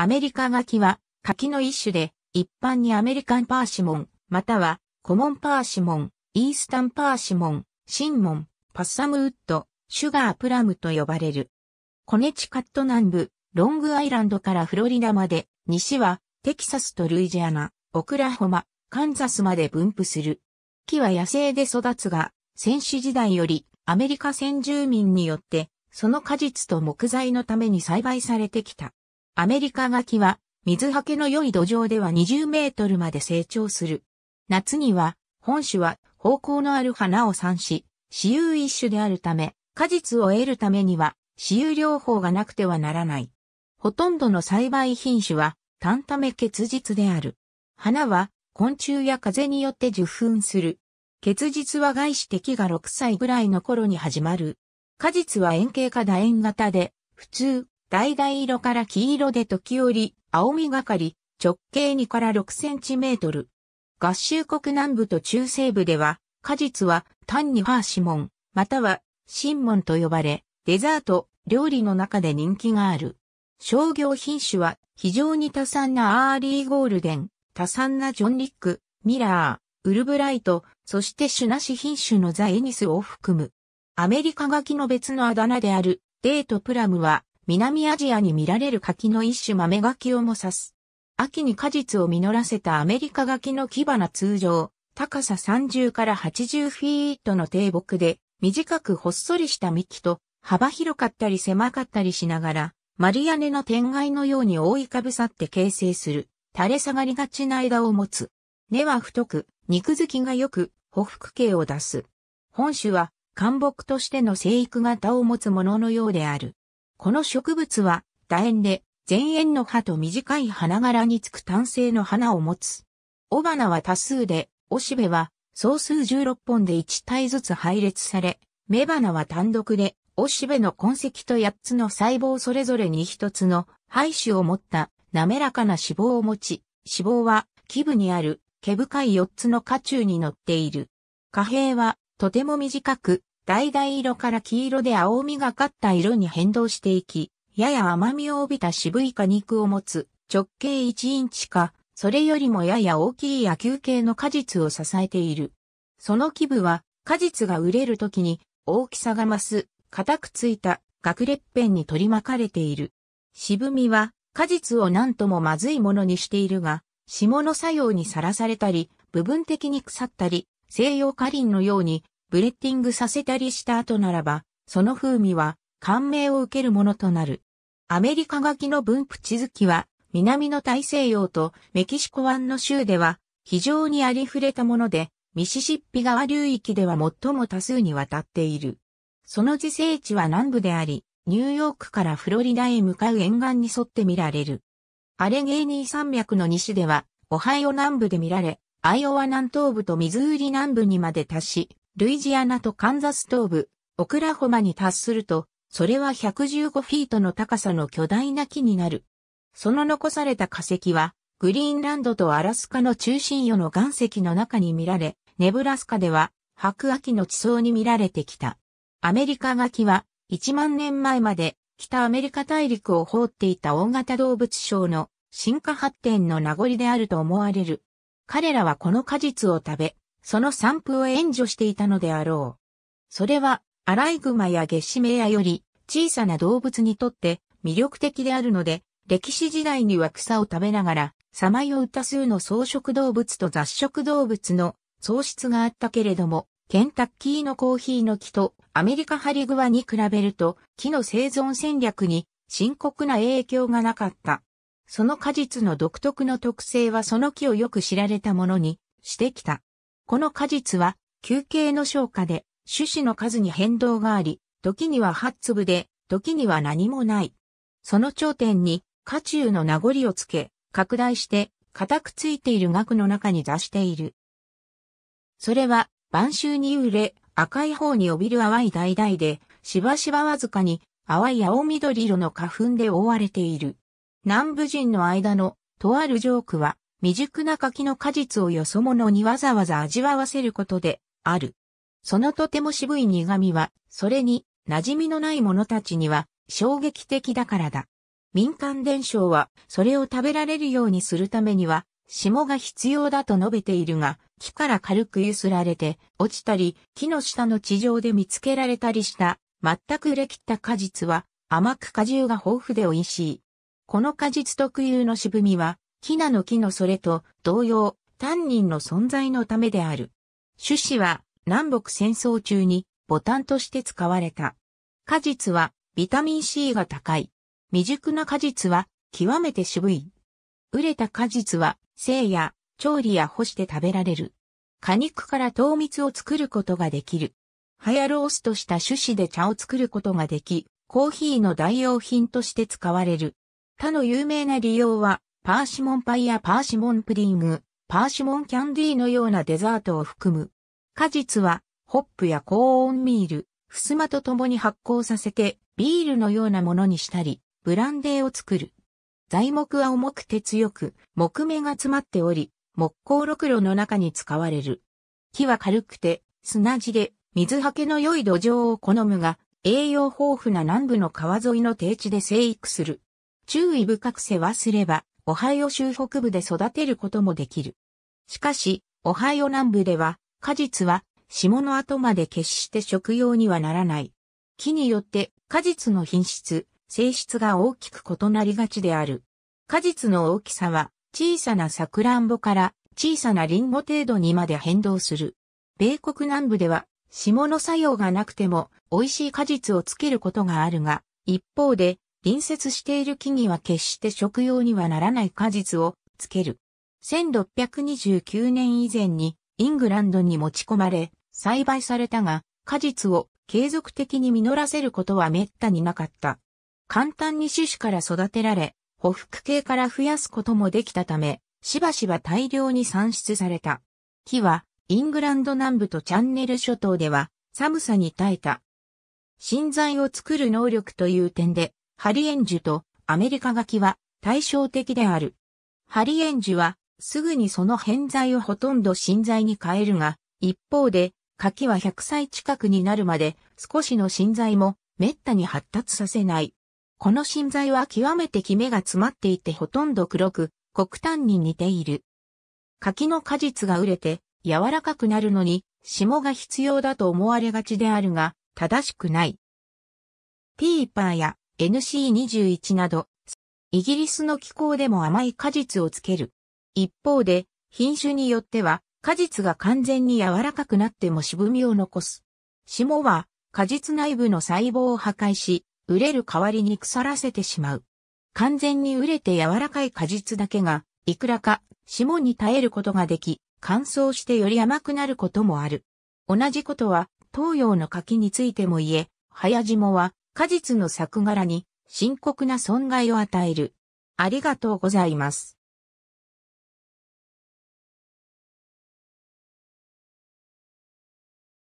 アメリカ柿は柿の一種で一般にアメリカンパーシモン、またはコモンパーシモン、イースタンパーシモン、シンモン、パッサムウッド、シュガープラムと呼ばれる。コネチカット南部、ロングアイランドからフロリダまで、西はテキサスとルイジアナ、オクラホマ、カンザスまで分布する。木は野生で育つが、戦史時代よりアメリカ先住民によって、その果実と木材のために栽培されてきた。アメリカ柿は、水はけの良い土壌では20メートルまで成長する。夏には、本種は方向のある花を産し、私有一種であるため、果実を得るためには、私有療法がなくてはならない。ほとんどの栽培品種は、単ため結実である。花は、昆虫や風によって受粉する。結実は外視的が6歳ぐらいの頃に始まる。果実は円形か楕円型で、普通、橙色から黄色で時折、青みがかり、直径2から6センチメートル。合衆国南部と中西部では、果実は単にハーシモン、またはシンモンと呼ばれ、デザート、料理の中で人気がある。商業品種は非常に多産なアーリーゴールデン、多産なジョンリック、ミラー、ウルブライト、そして種なし品種のザエニスを含む。アメリカガキの別のあだ名であるデートプラムは南アジアに見られる柿の一種豆柿をも指す。秋に果実を実らせたアメリカ柿の木花通常、高さ30から80フィートの低木で、短くほっそりした幹と、幅広かったり狭かったりしながら、マリアネの天蓋のように覆いかぶさって形成する、垂れ下がりがちな枝を持つ。根は太く、肉付きが良く、ほふ形を出す。本種は、干木としての生育型を持つもののようである。この植物は、楕円で、前縁の葉と短い花柄につく単性の花を持つ。雄花は多数で、雄しべは、総数16本で1体ずつ配列され、雌花は単独で、雄しべの痕跡と8つの細胞それぞれに1つの、肺種を持った滑らかな脂肪を持ち、脂肪は基部にある毛深い4つの下中に乗っている。貨幣はとても短く橙色から黄色で青みがかった色に変動していき、やや甘みを帯びた渋い果肉を持つ、直径1インチか、それよりもやや大きい野球系の果実を支えている。その基部は、果実が売れる時に、大きさが増す、固くついた、学裂片に取り巻かれている。渋みは、果実を何ともまずいものにしているが、霜の作用にさらされたり、部分的に腐ったり、西洋花林のようにブレッティングさせたりした後ならば、その風味は感銘を受けるものとなる。アメリカ書きの分布地図記は、南の大西洋とメキシコ湾の州では非常にありふれたもので、ミシシッピ川流域では最も多数にわたっている。その自生地は南部であり、ニューヨークからフロリダへ向かう沿岸に沿って見られる。アレゲーニー山脈の西では、オハイオ南部で見られ、アイオワ南東部とミズーリ南部にまで達し、ルイジアナとカンザス東部、オクラホマに達すると、それは115フィートの高さの巨大な木になる。その残された化石は、グリーンランドとアラスカの中心余の岩石の中に見られ、ネブラスカでは白亜紀の地層に見られてきた。アメリカガキは1万年前まで北アメリカ大陸を放っていた大型動物省の進化発展の名残であると思われる。彼らはこの果実を食べ、その散布を援助していたのであろう。それは、アライグマやゲシメヤより小さな動物にとって魅力的であるので、歴史時代には草を食べながら、さまよう多数の草食動物と雑食動物の喪失があったけれども、ケンタッキーのコーヒーの木とアメリカハリグワに比べると木の生存戦略に深刻な影響がなかった。その果実の独特の特性はその木をよく知られたものにしてきた。この果実は、休憩の消化で、種子の数に変動があり、時には8粒で、時には何もない。その頂点に、渦中の名残をつけ、拡大して、固くついている額の中に座している。それは、晩秋に揺れ、赤い方に帯びる淡い橙々で、しばしばわずかに、淡い青緑色の花粉で覆われている。南部人の間の、とあるジョークは、未熟な柿の果実をよそ者にわざわざ味わわせることである。そのとても渋い苦味は、それに馴染みのない者たちには衝撃的だからだ。民間伝承は、それを食べられるようにするためには、霜が必要だと述べているが、木から軽く揺すられて、落ちたり、木の下の地上で見つけられたりした、全く売れ切った果実は、甘く果汁が豊富で美味しい。この果実特有の渋みは、キナの木のそれと同様、担人の存在のためである。種子は南北戦争中にボタンとして使われた。果実はビタミン C が高い。未熟な果実は極めて渋い。熟れた果実は生や調理や干して食べられる。果肉から糖蜜を作ることができる。ハヤロースとした種子で茶を作ることができ、コーヒーの代用品として使われる。他の有名な利用は、パーシモンパイやパーシモンプディング、パーシモンキャンディーのようなデザートを含む。果実は、ホップや高温ミール、ふすまと共に発酵させて、ビールのようなものにしたり、ブランデーを作る。材木は重くて強く、木目が詰まっており、木工ろくろの中に使われる。木は軽くて、砂地で、水はけの良い土壌を好むが、栄養豊富な南部の川沿いの低地で生育する。注意深く世話すれば、オハイオ州北部で育てることもできる。しかし、オハイオ南部では、果実は霜の後まで決して食用にはならない。木によって果実の品質、性質が大きく異なりがちである。果実の大きさは小さなサクランボから小さなリンゴ程度にまで変動する。米国南部では霜の作用がなくても美味しい果実をつけることがあるが、一方で隣接している木々は決して食用にはならない果実をつける。1629年以前にイングランドに持ち込まれ栽培されたが果実を継続的に実らせることは滅多になかった。簡単に種子から育てられ、補服系から増やすこともできたため、しばしば大量に産出された。木はイングランド南部とチャンネル諸島では寒さに耐えた。新材を作る能力という点でハリエンジュとアメリカ書きは対照的である。ハリエンジュはすぐにその偏在をほとんど新材に変えるが、一方で柿は100歳近くになるまで少しの新材も滅多に発達させない。この新材は極めてキメが詰まっていてほとんど黒く、黒炭に似ている。柿の果実が熟れて柔らかくなるのに霜が必要だと思われがちであるが、正しくない。ピーパーや NC21 など、イギリスの気候でも甘い果実をつける。一方で、品種によっては、果実が完全に柔らかくなっても渋みを残す。霜は、果実内部の細胞を破壊し、売れる代わりに腐らせてしまう。完全に売れて柔らかい果実だけが、いくらか霜に耐えることができ、乾燥してより甘くなることもある。同じことは、東洋の柿についても言え、早霜は果実の作柄に深刻な損害を与える。ありがとうございます。